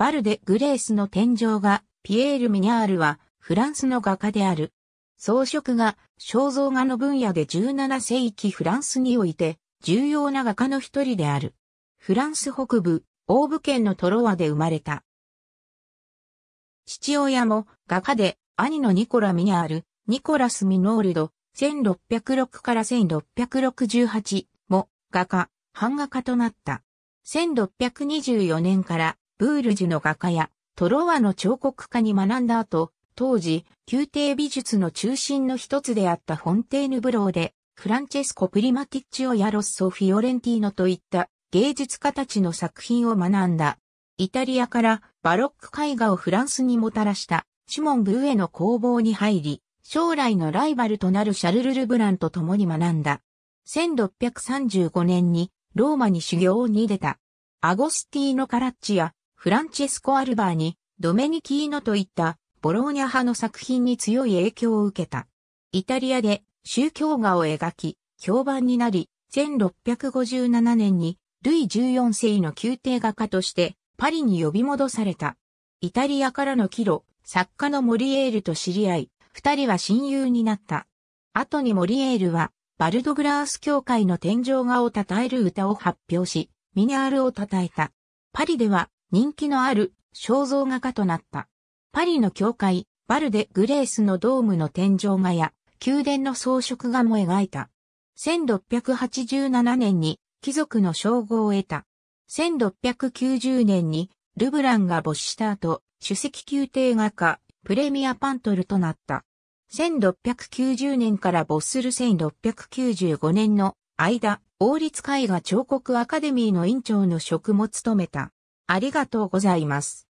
バルデ・グレースの天井画、ピエール・ミニャールは、フランスの画家である。装飾画、肖像画の分野で17世紀フランスにおいて、重要な画家の一人である。フランス北部、オーブ県のトロワで生まれた。父親も画家で、兄のニコラ・ミニャール、ニコラス・ミノールド、1606から1668も画家、版画家となった。1624年からブールジュの画家やトロワの彫刻家に学んだ後、当時、宮廷美術の中心の一つであったフォンテーヌブローで、フランチェスコ・プリマティッチオヤロッソ・フィオレンティーノといった芸術家たちの作品を学んだ。イタリアからバロック絵画をフランスにもたらしたシモン・ブーエの工房に入り、将来のライバルとなるシャルル・ルブランと共に学んだ。1635年にローマに修行に出た。アゴスティーノ・カラッチやフランチェスコ・アルバーニ、ドメニキーノといったボローニャ派の作品に強い影響を受けた。イタリアで宗教画を描き、評判になり、1657年にルイ14世の宮廷画家としてパリに呼び戻された。イタリアからの帰路、作家のモリエールと知り合い、二人は親友になった。後にモリエールは、バルドグラース教会の天井画を称える歌を発表し、ミネアールを称えた。パリでは、人気のある肖像画家となった。パリの教会、バルデ・グレースのドームの天井画や宮殿の装飾画も描いた。1687年に貴族の称号を得た。1690年にルブランが没した後、主席宮廷画家、プレミアパントルとなった。1690年から没する1695年の間、王立絵画彫刻アカデミーの院長の職も務めた。ありがとうございます。